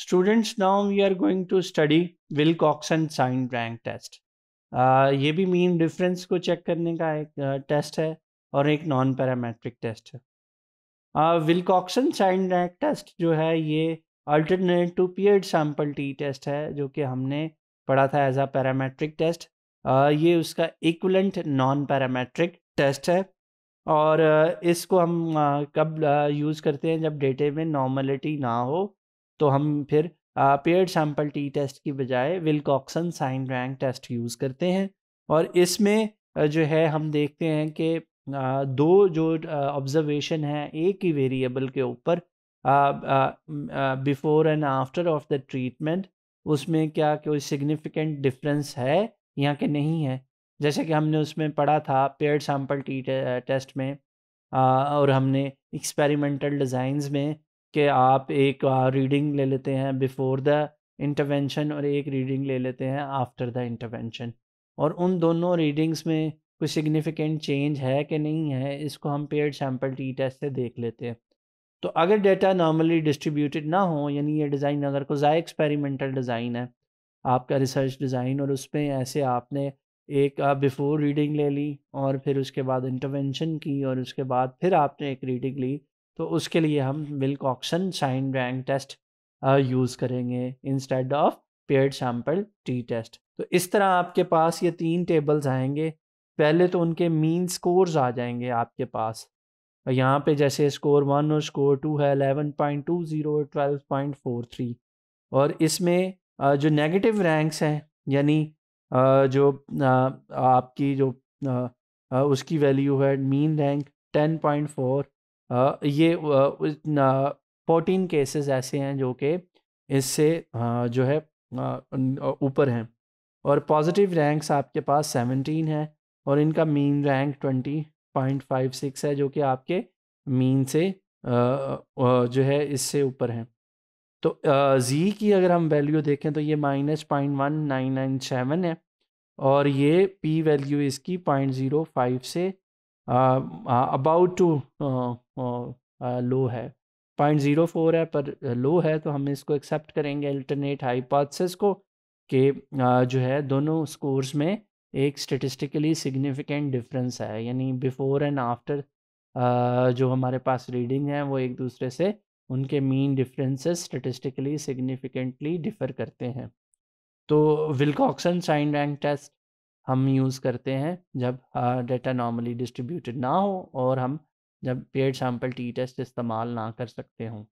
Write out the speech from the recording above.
students now we are going to study Wilcoxon sign rank test ये भी mean difference को check करने का एक टेस्ट uh, है और एक नॉन पैरामेट्रिक टेस्ट है विलकॉक्सन साइन रैंक टेस्ट जो है ये alternate to paired sample t test है जो कि हमने पढ़ा था एज अ पैरामेट्रिक टेस्ट ये उसका इक्वलेंट नॉन पैरामेट्रिक टेस्ट है और uh, इसको हम uh, कब यूज़ uh, करते हैं जब डेटे में नॉर्मलिटी ना हो तो हम फिर पेड सैम्पल टी टेस्ट की बजाय Wilcoxon sign rank test use करते हैं और इसमें जो है हम देखते हैं कि दो जो ऑब्जर्वेशन है एक ही वेरिएबल के ऊपर before and after of the treatment उसमें क्या कोई सिग्निफिकेंट डिफरेंस है या कि नहीं है जैसे कि हमने उसमें पढ़ा था पेड सैम्पल टी टेस्ट में और हमने एक्सपेरिमेंटल डिज़ाइंस में कि आप एक रीडिंग ले लेते हैं बिफोर द इंटरवेंशन और एक रीडिंग ले लेते हैं आफ्टर द इंटरवेंशन और उन दोनों रीडिंग्स में कोई सिग्निफिकेंट चेंज है कि नहीं है इसको हम पेड सैम्पल टी टेस्ट से देख लेते हैं तो अगर डेटा नॉर्मली डिस्ट्रीब्यूटेड ना हो यानी ये डिज़ाइन अगर कोई ज़ाय एक्सपेरिमेंटल डिज़ाइन है आपका रिसर्च डिज़ाइन और उसमें ऐसे आपने एक बिफोर रीडिंग ले ली और फिर उसके बाद इंटरवेंशन की और उसके बाद फिर आपने एक रीडिंग ली तो उसके लिए हम Wilcoxon sign rank test use करेंगे instead of paired sample t test तो इस तरह आपके पास ये तीन टेबल्स आएंगे पहले तो उनके मीन स्कोर्स आ जाएंगे आपके पास यहाँ पे जैसे स्कोर वन और स्कोर टू है eleven point two zero twelve point four three और इसमें जो नेगेटिव रैंक्स हैं यानी जो आपकी जो उसकी वैल्यू है mean rank ten point four ये फोर्टीन केसेस ऐसे हैं जो कि इससे जो है ऊपर हैं और पॉजिटिव रैंक्स आपके पास सेवनटीन है और इनका mean rank twenty point five six है जो कि आपके मीन से जो है इससे ऊपर हैं तो जी की अगर हम वैल्यू देखें तो ये minus point one nine nine seven है और ये पी वैल्यू इसकी पॉइंट ज़ीरो फाइव से अबाउट टू लो है पॉइंट ज़ीरो फोर है पर लो है तो हम इसको एक्सेप्ट करेंगे अल्टरनेट हाइपोथेसिस को कि जो है दोनों स्कोर्स में एक स्टेटिस्टिकली सिग्निफिकेंट डिफरेंस है यानी बिफोर एंड आफ्टर जो हमारे पास रीडिंग है वो एक दूसरे से उनके mean differences statistically significantly differ करते हैं तो विलकॉक्सन साइन रैंक टेस्ट हम यूज़ करते हैं जब डेटा नॉर्मली डिस्ट्रीब्यूटेड ना हो और हम जब पेड सैम्पल टी टेस्ट इस्तेमाल ना कर सकते हों